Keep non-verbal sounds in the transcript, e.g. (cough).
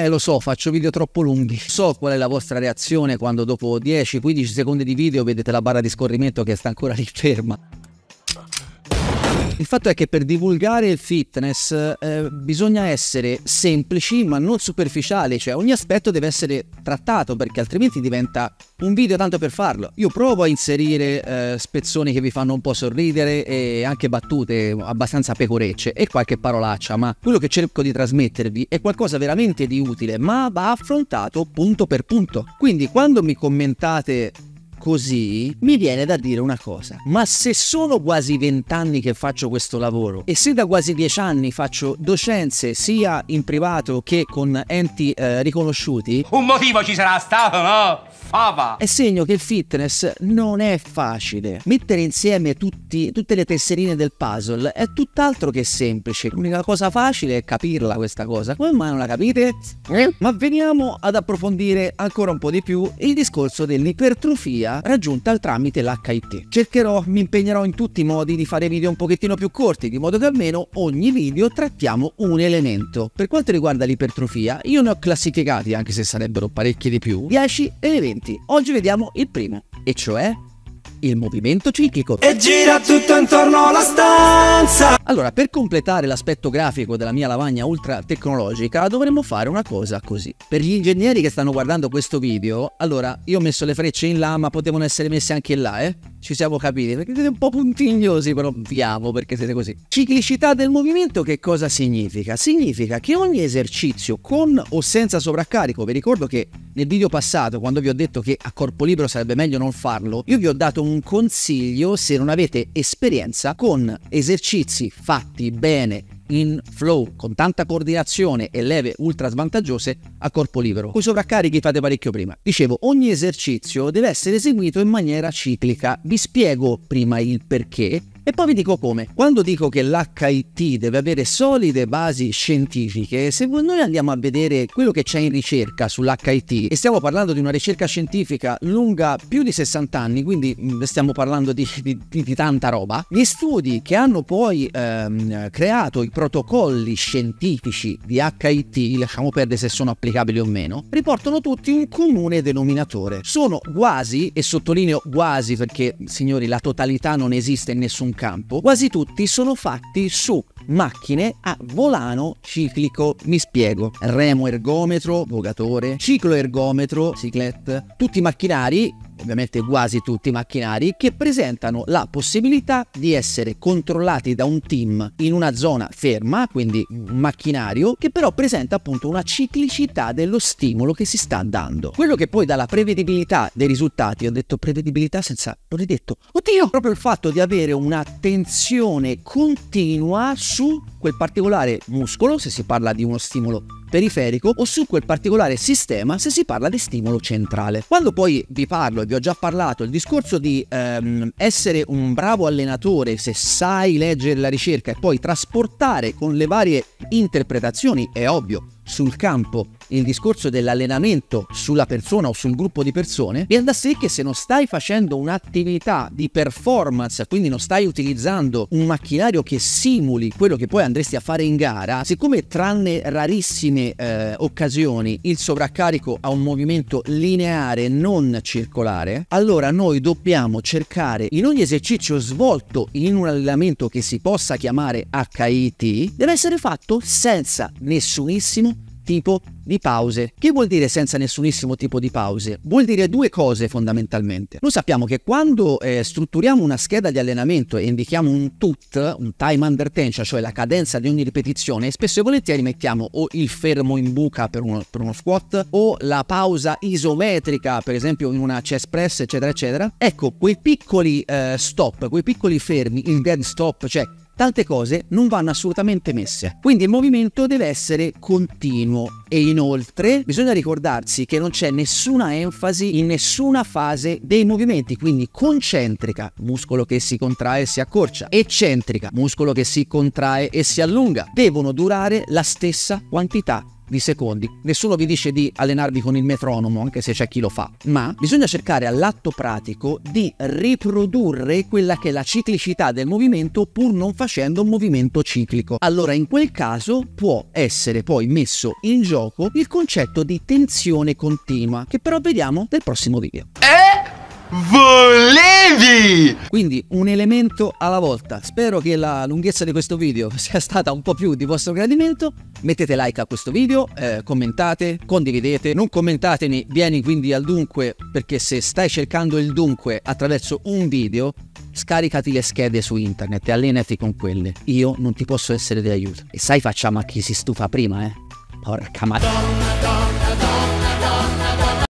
Eh, lo so, faccio video troppo lunghi. So qual è la vostra reazione quando dopo 10-15 secondi di video vedete la barra di scorrimento che sta ancora lì ferma. Il fatto è che per divulgare il fitness eh, bisogna essere semplici ma non superficiali, cioè ogni aspetto deve essere trattato perché altrimenti diventa un video tanto per farlo. Io provo a inserire eh, spezzoni che vi fanno un po' sorridere e anche battute abbastanza pecorecce e qualche parolaccia, ma quello che cerco di trasmettervi è qualcosa veramente di utile ma va affrontato punto per punto. Quindi quando mi commentate così, mi viene da dire una cosa. Ma se sono quasi vent'anni che faccio questo lavoro e se da quasi dieci anni faccio docenze sia in privato che con enti eh, riconosciuti... Un motivo ci sarà stato, no? fava. È segno che il fitness non è facile. Mettere insieme tutti, tutte le tesserine del puzzle è tutt'altro che semplice. L'unica cosa facile è capirla questa cosa. Come mai non la capite? Eh? Ma veniamo ad approfondire ancora un po' di più il discorso dell'ipertrofia raggiunta tramite l'HIT. Cercherò, mi impegnerò in tutti i modi di fare video un pochettino più corti, di modo che almeno ogni video trattiamo un elemento. Per quanto riguarda l'ipertrofia, io ne ho classificati, anche se sarebbero parecchi di più, 10 elementi movimenti. Oggi vediamo il primo, e cioè il movimento ciclico. E gira tutto intorno alla stanza! Allora, per completare l'aspetto grafico della mia lavagna ultra tecnologica, dovremmo fare una cosa così. Per gli ingegneri che stanno guardando questo video, allora, io ho messo le frecce in là, ma potevano essere messe anche in là, eh? ci siamo capiti, perché siete un po' puntigliosi, però viamo perché siete così. Ciclicità del movimento che cosa significa? Significa che ogni esercizio con o senza sovraccarico, vi ricordo che nel video passato, quando vi ho detto che a corpo libero sarebbe meglio non farlo, io vi ho dato un consiglio se non avete esperienza con esercizi fatti bene in flow con tanta coordinazione e leve ultra svantaggiose a corpo libero, coi sovraccarichi fate parecchio prima. Dicevo, ogni esercizio deve essere eseguito in maniera ciclica. Vi spiego prima il perché e poi vi dico come. Quando dico che l'HIT deve avere solide basi scientifiche, se noi andiamo a vedere quello che c'è in ricerca sull'HIT, e stiamo parlando di una ricerca scientifica lunga più di 60 anni, quindi stiamo parlando di, di, di tanta roba, gli studi che hanno poi ehm, creato i protocolli scientifici di HIT, lasciamo perdere se sono applicabili o meno, riportano tutti un comune denominatore. Sono quasi, e sottolineo quasi perché, signori, la totalità non esiste in nessun campo, quasi tutti sono fatti su macchine a volano ciclico. Mi spiego. Remo ergometro, vogatore, ciclo ergometro, ciclette, tutti i macchinari ovviamente quasi tutti i macchinari, che presentano la possibilità di essere controllati da un team in una zona ferma, quindi un macchinario, che però presenta appunto una ciclicità dello stimolo che si sta dando. Quello che poi dà la prevedibilità dei risultati, ho detto prevedibilità senza, non è detto, oddio, proprio il fatto di avere un'attenzione continua su quel particolare muscolo, se si parla di uno stimolo periferico o su quel particolare sistema se si parla di stimolo centrale. Quando poi vi parlo, e vi ho già parlato, il discorso di ehm, essere un bravo allenatore se sai leggere la ricerca e poi trasportare con le varie interpretazioni, è ovvio, sul campo il discorso dell'allenamento sulla persona o sul gruppo di persone, viene da sé che se non stai facendo un'attività di performance, quindi non stai utilizzando un macchinario che simuli quello che poi andresti a fare in gara, siccome tranne rarissime eh, occasioni il sovraccarico ha un movimento lineare non circolare, allora noi dobbiamo cercare in ogni esercizio svolto in un allenamento che si possa chiamare HIT, deve essere fatto senza nessunissimo tipo di pause. Che vuol dire senza nessunissimo tipo di pause? Vuol dire due cose fondamentalmente. Noi sappiamo che quando eh, strutturiamo una scheda di allenamento e indichiamo un TUT, un time under tension, cioè la cadenza di ogni ripetizione, spesso e volentieri mettiamo o il fermo in buca per uno, per uno squat o la pausa isometrica, per esempio in una chest press, eccetera, eccetera. Ecco, quei piccoli eh, stop, quei piccoli fermi, il dead stop, cioè tante cose non vanno assolutamente messe. Quindi il movimento deve essere continuo e inoltre bisogna ricordarsi che non c'è nessuna enfasi in nessuna fase dei movimenti, quindi concentrica, muscolo che si contrae e si accorcia, eccentrica, muscolo che si contrae e si allunga. Devono durare la stessa quantità di secondi. Nessuno vi dice di allenarvi con il metronomo, anche se c'è chi lo fa, ma bisogna cercare all'atto pratico di riprodurre quella che è la ciclicità del movimento pur non facendo un movimento ciclico. Allora in quel caso può essere poi messo in gioco il concetto di tensione continua, che però vediamo nel prossimo video. Eh? volevi! Quindi un elemento alla volta. Spero che la lunghezza di questo video (laughs) sia stata un po' più di vostro gradimento. Mettete like a questo video, eh, commentate, condividete, non commentatemi, vieni quindi al dunque perché se stai cercando il dunque attraverso un video, scaricati le schede su internet e allenati con quelle. Io non ti posso essere di aiuto. E sai facciamo a chi si stufa prima, eh? Porca madre.